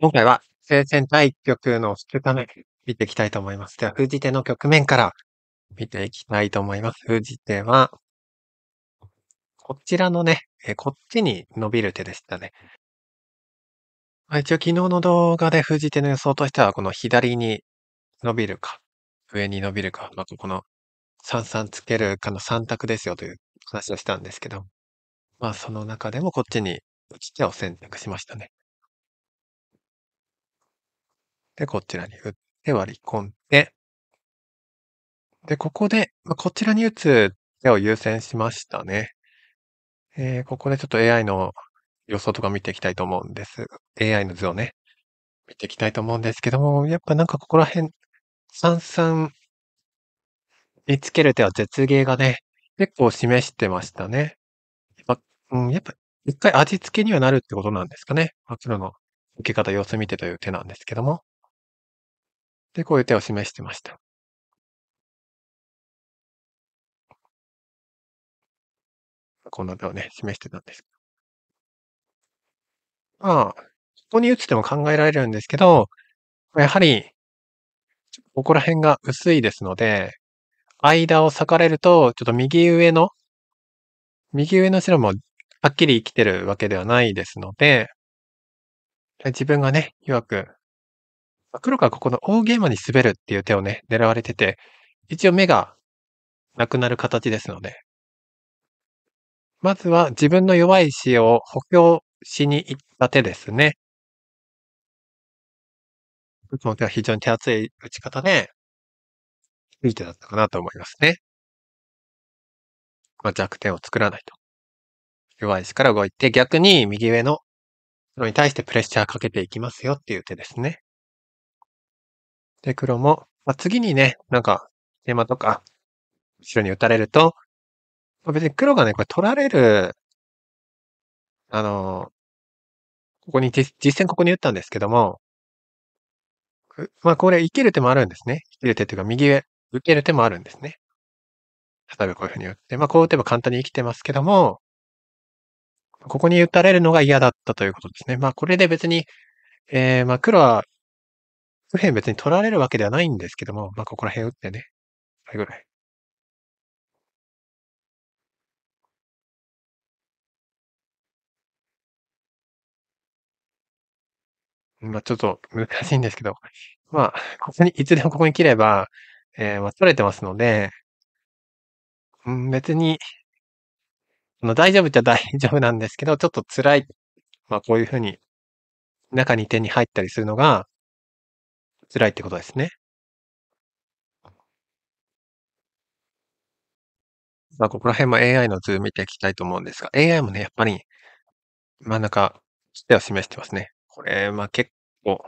今回は、聖戦対局の2た目、見ていきたいと思います。では、封じ手の局面から見ていきたいと思います。封じ手は、こちらのね、えこっちに伸びる手でしたね。まあ、一応昨日の動画で封じ手の予想としては、この左に伸びるか、上に伸びるか、まあ、この三々つけるかの3択ですよという話をしたんですけど、まあその中でもこっちに打ち手を選択しましたね。で、こちらに打って割り込んで、で、ここで、まあ、こちらに打つ手を優先しましたね。えー、ここでちょっと AI の予想とか見ていきたいと思うんです。AI の図をね、見ていきたいと思うんですけども、やっぱなんかここら辺、三々につける手は絶芸がね、結構示してましたね。やっぱ、うん、やっぱ一回味付けにはなるってことなんですかね。ま黒の受け方様子見てという手なんですけども。で、こういう手を示してました。この手をね、示してたんです。まあ、ここに打つ手も考えられるんですけど、やはり、ここら辺が薄いですので、間を裂かれると、ちょっと右上の、右上の白もはっきり生きてるわけではないですので、自分がね、弱くま、黒がここの大ゲーマに滑るっていう手をね、狙われてて、一応目がなくなる形ですので。まずは自分の弱い石を補強しに行った手ですね。僕も手は非常に手厚い打ち方で、いい手だったかなと思いますね。まあ、弱点を作らないと。弱い石から動いて、逆に右上の黒に対してプレッシャーかけていきますよっていう手ですね。で、黒も、まあ、次にね、なんか、テーマとか、後ろに打たれると、まあ、別に黒がね、これ取られる、あの、ここに、実戦ここに打ったんですけども、まあこれ、生きる手もあるんですね。生きる手というか、右上、受ける手もあるんですね。例えばこういうふうに打って、まあこう打てば簡単に生きてますけども、ここに打たれるのが嫌だったということですね。まあこれで別に、えー、まあ黒は右辺別に取られるわけではないんですけども、まあ、ここら辺打ってね。これぐらい。まあ、ちょっと難しいんですけど、まあ、ここに、いつでもここに切れば、えー、まあ、取れてますので、うん、別に、あの、大丈夫っちゃ大丈夫なんですけど、ちょっと辛い。まあ、こういうふうに、中に手に入ったりするのが、辛いってことですね。まあ、ここら辺も AI の図見ていきたいと思うんですが、AI もね、やっぱり真ん中、つてを示してますね。これ、まあ、結構、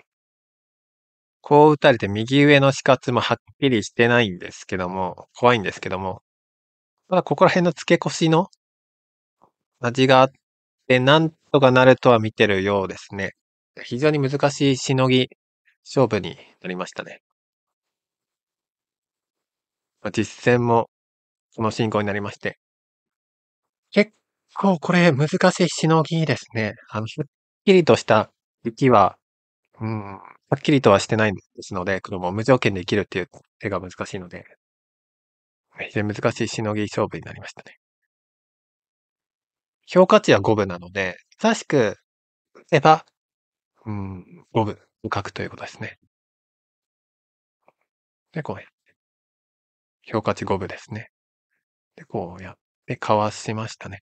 こう打たれて右上の死活もはっきりしてないんですけども、怖いんですけども、ただここら辺の付け越しの味があって、なんとかなるとは見てるようですね。非常に難しいしのぎ勝負になりましたね。実戦も、その進行になりまして。結構これ難しいしのぎですね。あの、すっきりとした雪は、うん、はっきりとはしてないですので、黒も無条件で生きるっていう手が難しいので、非常に難しいしのぎ勝負になりましたね。評価値は5分なので、正しく打てば、うん、5分。書くということですね。で、こうやって。評価値5部ですね。で、こうやって、かわしましたね。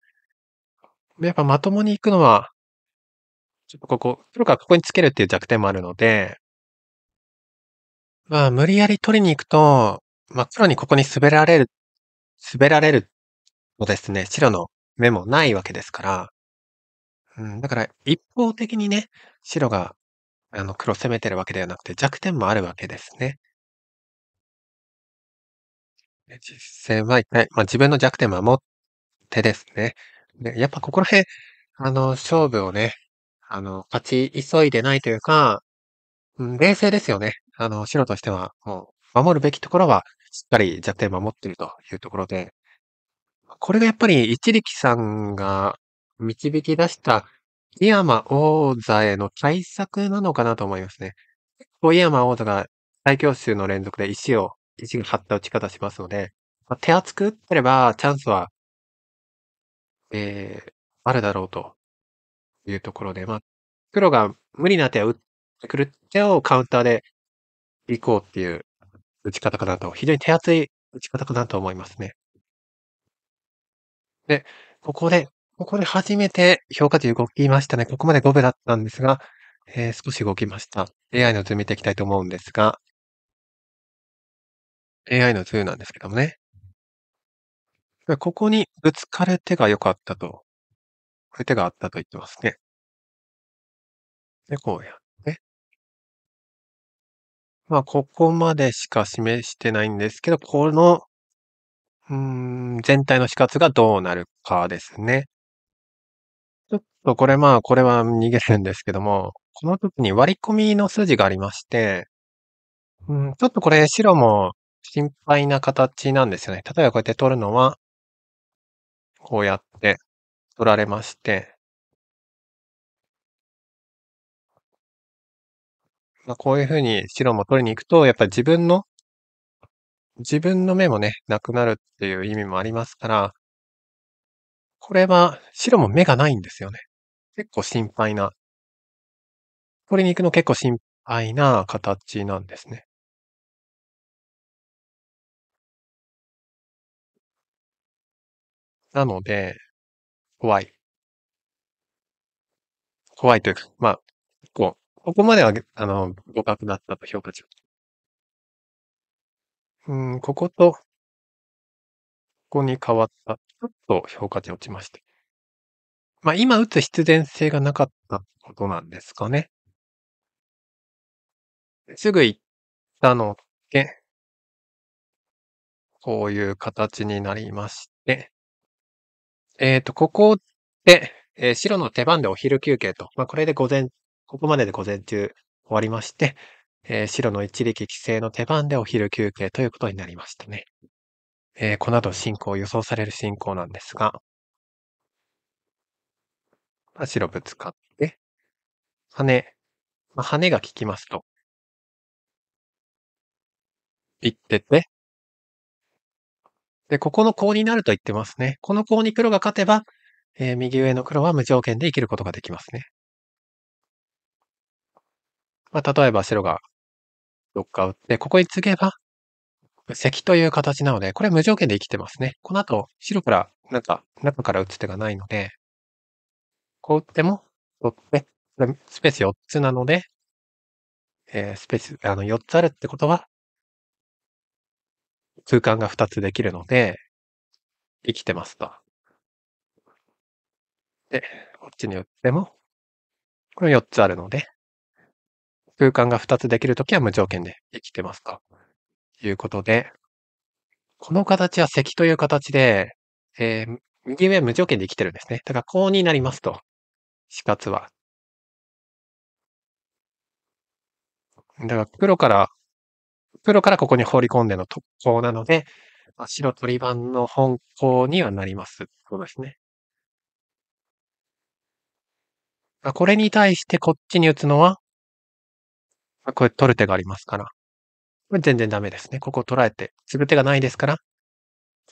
やっぱまともに行くのは、ちょっとここ、黒がここにつけるっていう弱点もあるので、まあ、無理やり取りに行くと、まあ、黒にここに滑られる、滑られるのですね、白の目もないわけですから、うん、だから、一方的にね、白があの、黒攻めてるわけではなくて、弱点もあるわけですね。実戦は一回、ま、自分の弱点守ってですね。で、やっぱここら辺、あの、勝負をね、あの、勝ち急いでないというか、うん、冷静ですよね。あの、白としては、もう、守るべきところは、しっかり弱点守ってるというところで。これがやっぱり一力さんが導き出した井山王座への対策なのかなと思いますね。こう井山王座が最強手の連続で石を、石が張った打ち方しますので、まあ、手厚く打ってればチャンスは、えー、あるだろうというところで、まあ、黒が無理な手を打ってくる手をカウンターで行こうっていう打ち方かなと、非常に手厚い打ち方かなと思いますね。で、ここでここで初めて評価値動きましたね。ここまで5部だったんですが、えー、少し動きました。AI の図見ていきたいと思うんですが、AI の図なんですけどもね。ここにぶつかる手が良かったと、こういう手があったと言ってますね。で、こうやって。まあ、ここまでしか示してないんですけど、この、うん、全体の死活がどうなるかですね。ちょっとこれまあ、これは逃げるんですけども、この時に割り込みの筋がありまして、うん、ちょっとこれ白も心配な形なんですよね。例えばこうやって取るのは、こうやって取られまして、まあ、こういうふうに白も取りに行くと、やっぱり自分の、自分の目もね、なくなるっていう意味もありますから、これは白も目がないんですよね。結構心配な。に行くの結構心配な形なんですね。なので、怖い。怖いというか、まあ、こう、ここまでは、あの、互角だったと評価値うん、ここと、ここに変わった。ちょっと評価値落ちました。まあ、今打つ必然性がなかったことなんですかね。すぐ行ったので、こういう形になりまして、えっ、ー、と、ここで、えー、白の手番でお昼休憩と、まあ、これで午前、ここまでで午前中終わりまして、えー、白の一力規制の手番でお昼休憩ということになりましたね。えー、この後進行、予想される進行なんですが、まあ、白ぶつかって、羽、まあ、羽が効きますと。いってて、で、ここのコウになると言ってますね。このコウに黒が勝てば、えー、右上の黒は無条件で生きることができますね。まあ、例えば白がどっか打って、ここに次げば、石という形なので、これは無条件で生きてますね。この後、白からなんか中から打つ手がないので、こう打っても取って、スペース4つなので、えー、スペース、あの、4つあるってことは、空間が2つできるので、生きてますと。で、こっちに打っても、これ4つあるので、空間が2つできるときは無条件で生きてますと。いうことで、この形は積という形で、えー、右上は無条件で生きてるんですね。だからこうになりますと。死活は。だから黒から、黒からここに放り込んでの特攻なので、白取り版の本攻にはなります。そうですね。これに対してこっちに打つのは、これ取る手がありますから。これ全然ダメですね。ここを捉えて、つぶ手がないですから、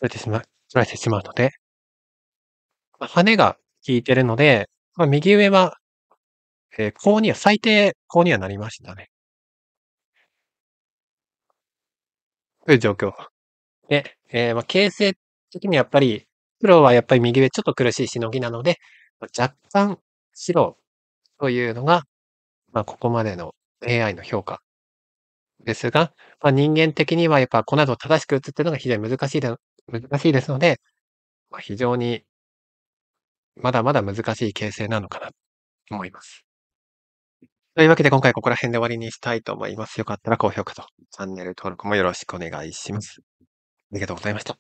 捉えてしまう、捉えてしまうので、まあ、羽が効いてるので、まあ、右上は、えー、うには、最低こうにはなりましたね。という状況。で、えー、まあ、形勢的にやっぱり、黒はやっぱり右上ちょっと苦しいしのぎなので、まあ、若干白というのが、まあ、ここまでの AI の評価ですが、まあ、人間的にはやっぱこの後正しく打つっていうのが非常に難しいで難しいですので、まあ、非常にまだまだ難しい形成なのかなと思います。というわけで今回ここら辺で終わりにしたいと思います。よかったら高評価とチャンネル登録もよろしくお願いします。ありがとうございました。